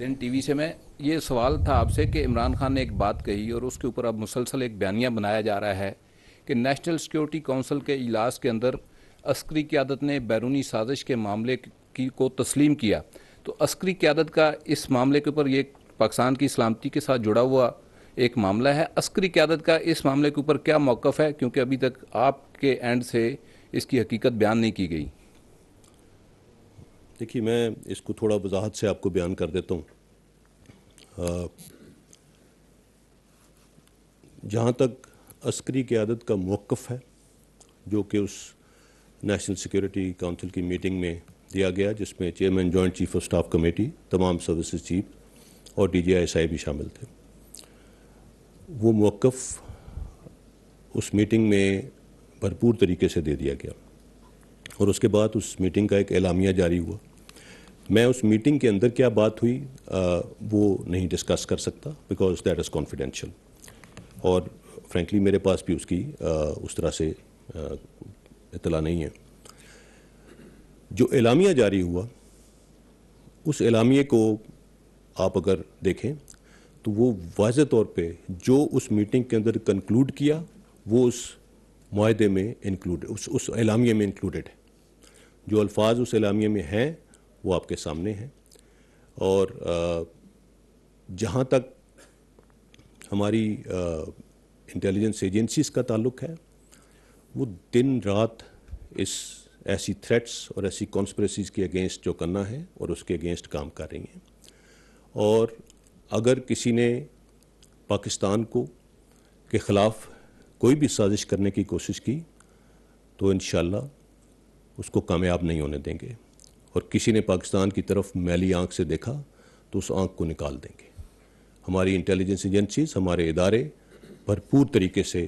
T TV से मैं ये सवाल था आपसे कि इमरान खान ने एक बात कही और उसके ऊपर अब मुसलसल एक बयानिया बनाया जा रहा है कि नेशनल सिक्योरिटी काउंसिल के इजलास के अंदर अस्करी क्यादत ने बैरूनी साजिश के मामले की को तस्लीम किया तो अस्करी क्यादत का इस मामले के ऊपर ये पाकिस्तान की सलामती के साथ जुड़ा हुआ एक मामला है अस्करी क्यादत का इस मामले के ऊपर क्या मौक़ है क्योंकि अभी तक आपके एंड से इसकी हकीकत बयान नहीं की गई देखिए मैं इसको थोड़ा वजाहत से आपको बयान कर देता हूँ जहाँ तक अस्करी क़्यादत का मौक़ है जो कि उस नेशनल सिक्योरिटी काउंसिल की मीटिंग में दिया गया जिसमें chairman joint chief of staff committee तमाम सर्विसेज चीफ और D G I S I भी शामिल थे वो मौक़ उस मीटिंग में भरपूर तरीके से दे दिया गया और उसके बाद उस मीटिंग का एक एलामिया जारी हुआ मैं उस मीटिंग के अंदर क्या बात हुई आ, वो नहीं डिस्कस कर सकता बिकॉज दैट इज़ कॉन्फिडेंशियल और फ्रेंकली मेरे पास भी उसकी आ, उस तरह से इतला नहीं है जो एलामिया जारी हुआ उस एलामिया को आप अगर देखें तो वो वाज तौर पे जो उस मीटिंग के अंदर कंक्लूड किया वो उस माहे में इंक्लूड उस उस एलामिया में इंक्लूडेड है जो अल्फाज उस एलामिया में हैं वो आपके सामने है और जहाँ तक हमारी इंटेलिजेंस एजेंसीज का ताल्लुक है वो दिन रात इस ऐसी थ्रेट्स और ऐसी कॉन्स्परेसीज़ के अगेंस्ट जो करना है और उसके अगेंस्ट काम कर रही हैं और अगर किसी ने पाकिस्तान को के ख़िलाफ़ कोई भी साजिश करने की कोशिश की तो इन उसको कामयाब नहीं होने देंगे और किसी ने पाकिस्तान की तरफ मैली आंख से देखा तो उस आंख को निकाल देंगे हमारी इंटेलिजेंस एजेंसीज हमारे इदारे भरपूर तरीके से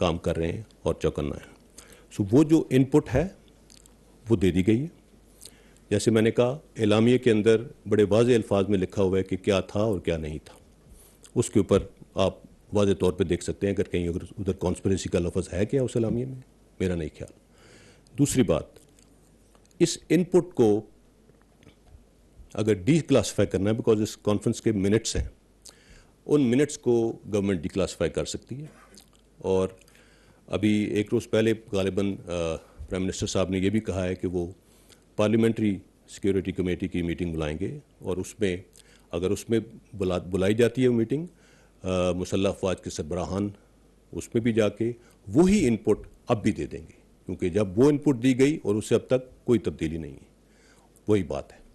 काम कर रहे हैं और चौकन्ना है सो वो जो इनपुट है वो दे दी गई है जैसे मैंने कहा एलामिए के अंदर बड़े वाज अल्फाज में लिखा हुआ है कि क्या था और क्या नहीं था उसके ऊपर आप वाज तौर पर देख सकते हैं अगर कहीं अगर उधर कॉन्स्परेसी का लफज है क्या उस एलामिए में मेरा नहीं ख्याल दूसरी बात इस इनपुट को अगर डी क्लासीफाई करना है बिकॉज इस कॉन्फ्रेंस के मिनट्स हैं उन मिनट्स को गवर्नमेंट डी क्लासीफाई कर सकती है और अभी एक रोज़ पहले गालिबन प्राइम मिनिस्टर साहब ने यह भी कहा है कि वो पार्लियामेंट्री सिक्योरिटी कमेटी की मीटिंग बुलाएंगे और उसमें अगर उसमें बुला बुलाई जाती है वो मीटिंग मुसल्ह अफवाज के सरबराहान उसमें भी जाके वही इनपुट अब भी दे देंगे क्योंकि जब वो इनपुट दी गई और उसे अब तक कोई तब्दीली नहीं है वही बात है